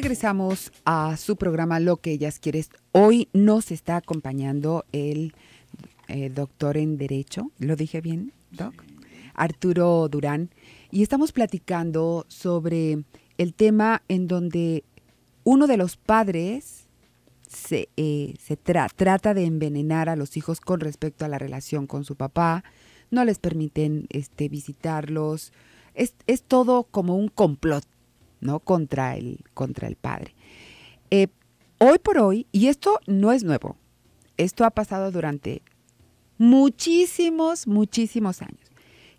Regresamos a su programa Lo que ellas quieres Hoy nos está acompañando el eh, doctor en Derecho, ¿lo dije bien, Doc? Arturo Durán. Y estamos platicando sobre el tema en donde uno de los padres se, eh, trata de envenenar a los hijos con respecto a la relación con su papá, no les permiten este, visitarlos. es todo como un complot ¿no? Contra el, contra el padre. Eh, hoy por hoy, y esto no es nuevo, esto ha pasado durante muchísimos, muchísimos años,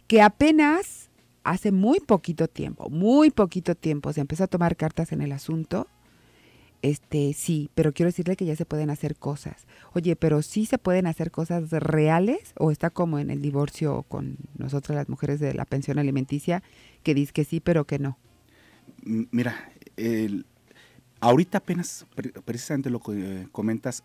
que apenas hace muy poquito tiempo, muy poquito tiempo se empezó a tomar cartas en el asunto. Este, sí, pero quiero decirle que ya se pueden hacer cosas. Oye, pero sí se pueden hacer cosas reales o está como en el divorcio con nosotras las mujeres de la pensión alimenticia que dice que sí, pero que no mira, ahorita apenas, precisamente lo que eh, comentas,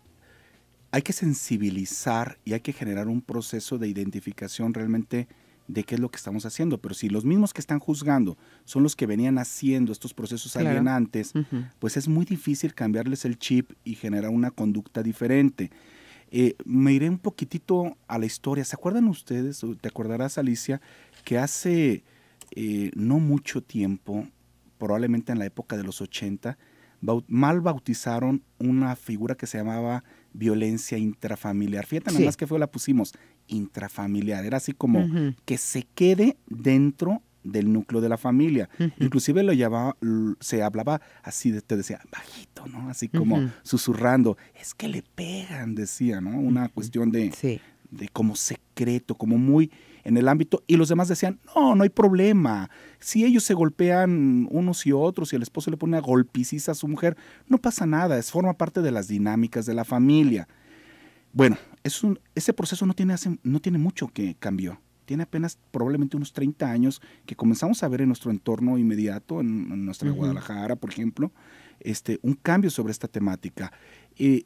hay que sensibilizar y hay que generar un proceso de identificación realmente de qué es lo que estamos haciendo. Pero si los mismos que están juzgando son los que venían haciendo estos procesos alguien antes, pues es muy difícil cambiarles el chip y generar una conducta diferente. Eh, me iré un poquitito a la historia. ¿Se acuerdan ustedes, o te acordarás Alicia, que hace eh, no mucho tiempo probablemente en la época de los 80, mal bautizaron una figura que se llamaba violencia intrafamiliar. Fíjate nada más que fue la pusimos, intrafamiliar. Era así como que se quede dentro del núcleo de la familia. Inclusive lo llamaba, se hablaba así, de, te decía, bajito, ¿no? Así como susurrando, es que le pegan, decía, ¿no? Una cuestión de, sí de como secreto, como muy en el ámbito, y los demás decían, no, no hay problema, si ellos se golpean unos y otros y el esposo le pone a golpiciza a su mujer, no pasa nada, es forma parte de las dinámicas de la familia. Bueno, es un, ese proceso no tiene, no tiene mucho que cambió, tiene apenas probablemente unos 30 años que comenzamos a ver en nuestro entorno inmediato, en, nuestra Guadalajara, por ejemplo, este, un cambio sobre esta temática. y eh,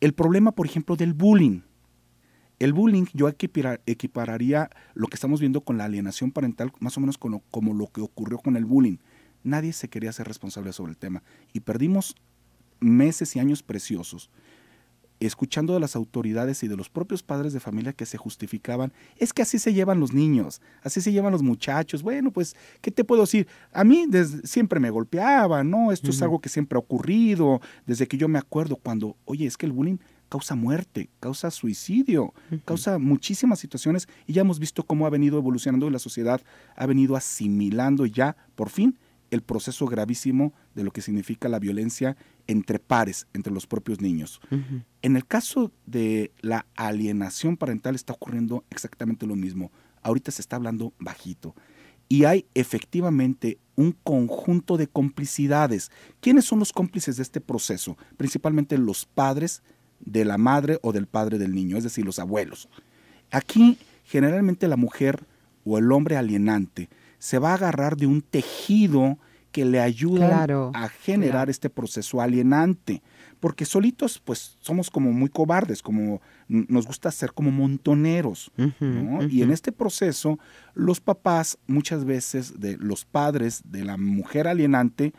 el problema, por ejemplo, del bullying el bullying yo equipararía lo que estamos viendo con la alienación parental, más o menos como, lo que ocurrió con el bullying. Nadie se quería ser responsable sobre el tema y perdimos meses y años preciosos escuchando de las autoridades y de los propios padres de familia que se justificaban, es que así se llevan los niños, así se llevan los muchachos. Bueno, pues, ¿qué te puedo decir? A mí desde, siempre me golpeaban, ¿no? Esto es algo que siempre ha ocurrido, desde que yo me acuerdo cuando, oye, es que el bullying causa muerte, causa suicidio, causa muchísimas situaciones y ya hemos visto cómo ha venido evolucionando la sociedad ha venido asimilando ya, por fin, el proceso gravísimo de lo que significa la violencia entre pares, entre los propios niños. En el caso de la alienación parental está ocurriendo exactamente lo mismo. Ahorita se está hablando bajito. Y hay efectivamente un conjunto de complicidades. ¿Quiénes son los cómplices de este proceso? Principalmente los padres, de la madre o del padre del niño, es decir, los abuelos. Aquí generalmente la mujer o el hombre alienante se va a agarrar de un tejido que le ayuda a generar este proceso alienante, porque solitos pues somos como muy cobardes, como nos gusta ser como montoneros, Y en este proceso los papás muchas veces de los padres de la mujer alienante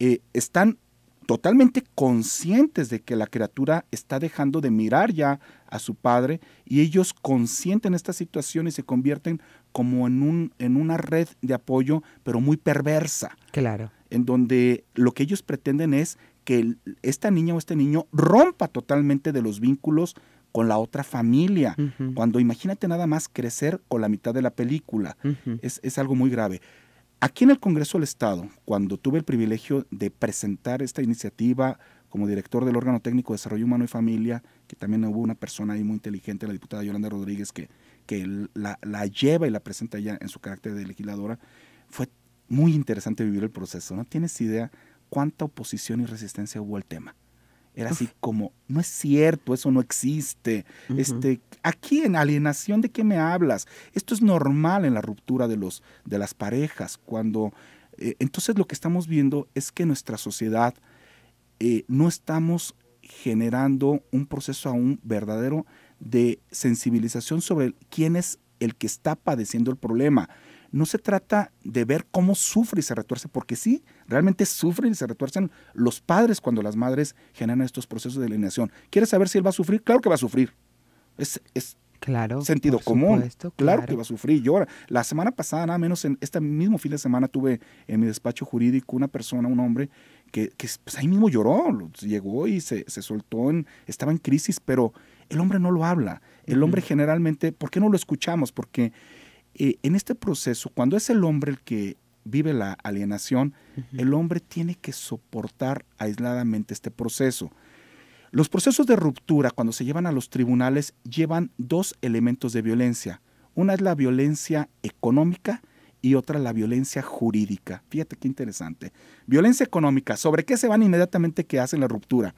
eh, están totalmente conscientes de que la criatura está dejando de mirar ya a su padre y ellos consienten esta situación y se convierten como en, un, en una red de apoyo, pero muy perversa. Claro. En donde lo que ellos pretenden es que esta niña o este niño rompa totalmente de los vínculos con la otra familia. Cuando imagínate nada más crecer con la mitad de la película. es, es algo muy grave. Aquí en el Congreso del Estado, cuando tuve el privilegio de presentar esta iniciativa como director del órgano técnico de Desarrollo Humano y Familia, que también hubo una persona ahí muy inteligente, la diputada Yolanda Rodríguez, que, que la, la lleva y la presenta ya en su carácter de legisladora, fue muy interesante vivir el proceso. No tienes idea cuánta oposición y resistencia hubo al tema. Era así como, no es cierto, eso no existe. este, aquí en alienación, ¿de qué me hablas? Esto es normal en la ruptura de, los, de las parejas. Cuando, eh, entonces lo que estamos viendo es que nuestra sociedad eh, no estamos generando un proceso aún verdadero de sensibilización sobre quién es el que está padeciendo el problema no se trata de ver cómo sufre y se retuerce, porque sí, realmente sufren y se retuercen los padres cuando las madres generan estos procesos de alineación. ¿Quieres saber si él va a sufrir? Claro que va a sufrir. Es, claro, sentido común. claro. que va a sufrir. La semana pasada, nada menos, en este mismo fin de semana tuve en mi despacho jurídico una persona, un hombre, que, pues, ahí mismo lloró, llegó y se, soltó, en, estaba en crisis, pero el hombre no lo habla. El hombre generalmente, ¿por qué no lo escuchamos? Porque eh, en este proceso, cuando es el hombre el que vive la alienación, el hombre tiene que soportar aisladamente este proceso. Los procesos de ruptura, cuando se llevan a los tribunales, llevan dos elementos de violencia. Una es la violencia económica y otra la violencia jurídica. Fíjate qué interesante. Violencia económica, ¿sobre qué se van inmediatamente que hacen la ruptura?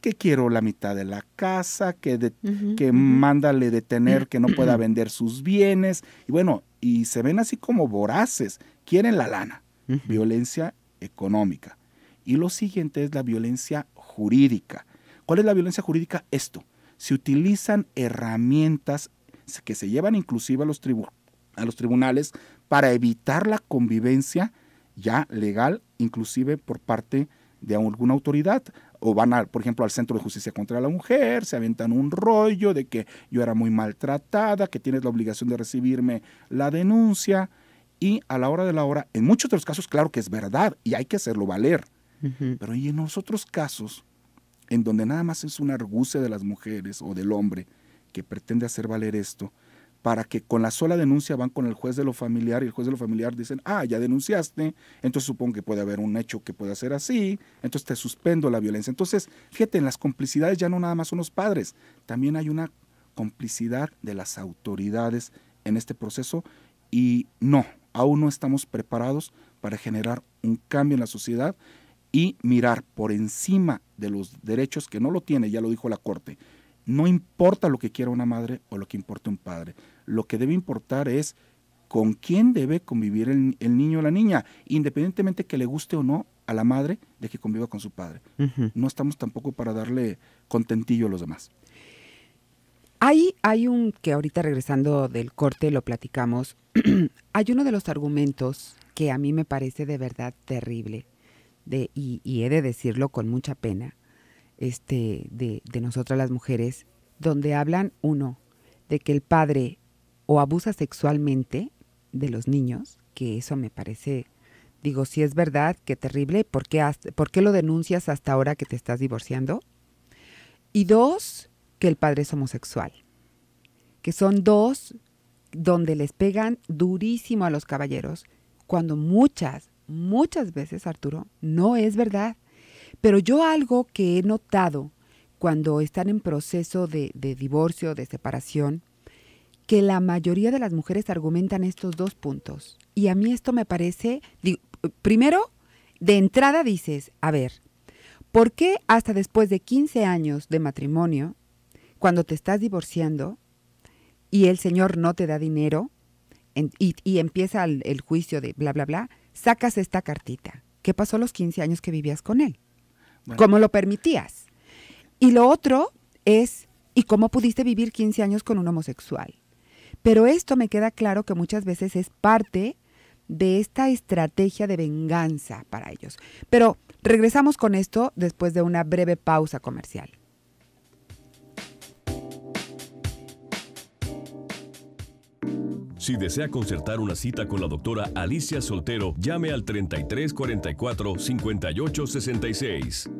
que quiero la mitad de la casa, que, que mándale detener, que no pueda vender sus bienes. Y bueno, y se ven así como voraces, quieren la lana, violencia económica. Y lo siguiente es la violencia jurídica. ¿Cuál es la violencia jurídica? Esto, se utilizan herramientas que se llevan inclusive a los, a los tribunales para evitar la convivencia ya legal, inclusive por parte de alguna autoridad o van, por ejemplo, al Centro de Justicia contra la Mujer, se aventan un rollo de que yo era muy maltratada, que tienes la obligación de recibirme la denuncia. Y a la hora de la hora, en muchos de los casos, claro que es verdad y hay que hacerlo valer. Pero y en los otros casos, en donde nada más es una argucia de las mujeres o del hombre que pretende hacer valer esto, para que con la sola denuncia van con el juez de lo familiar y el juez de lo familiar dicen, ah, ya denunciaste, entonces supongo que puede haber un hecho que pueda ser así, entonces te suspendo la violencia. Entonces, fíjate, en las complicidades ya no nada más son los padres, también hay una complicidad de las autoridades en este proceso y no, aún no estamos preparados para generar un cambio en la sociedad y mirar por encima de los derechos que no lo tiene, ya lo dijo la Corte, no importa lo que quiera una madre o lo que importe un padre. Lo que debe importar es con quién debe convivir el, niño o la niña, independientemente que le guste o no a la madre de que conviva con su padre. No estamos tampoco para darle contentillo a los demás. Hay, hay un, que ahorita regresando del corte lo platicamos, hay uno de los argumentos que a mí me parece de verdad terrible, de, y he de decirlo con mucha pena, este, de, nosotras las mujeres, donde hablan, uno, de que el padre o abusa sexualmente de los niños, que eso me parece, digo, si es verdad, qué terrible, ¿por ¿por qué lo denuncias hasta ahora que te estás divorciando? Y dos, que el padre es homosexual, que son dos donde les pegan durísimo a los caballeros, cuando muchas, muchas veces, Arturo, no es verdad. Pero yo algo que he notado cuando están en proceso de, divorcio, de separación, que la mayoría de las mujeres argumentan estos dos puntos. Y a mí esto me parece, primero, de entrada dices, a ver, ¿por qué hasta después de 15 años de matrimonio, cuando te estás divorciando y el señor no te da dinero y, empieza el, el juicio de bla, bla, bla, sacas esta cartita? ¿Qué pasó los 15 años que vivías con él? ¿Cómo lo permitías? Y lo otro es, ¿y cómo pudiste vivir 15 años con un homosexual? Pero esto me queda claro que muchas veces es parte de esta estrategia de venganza para ellos. Pero regresamos con esto después de una breve pausa comercial. Si desea concertar una cita con la doctora Alicia Soltero, llame al 3344 5866.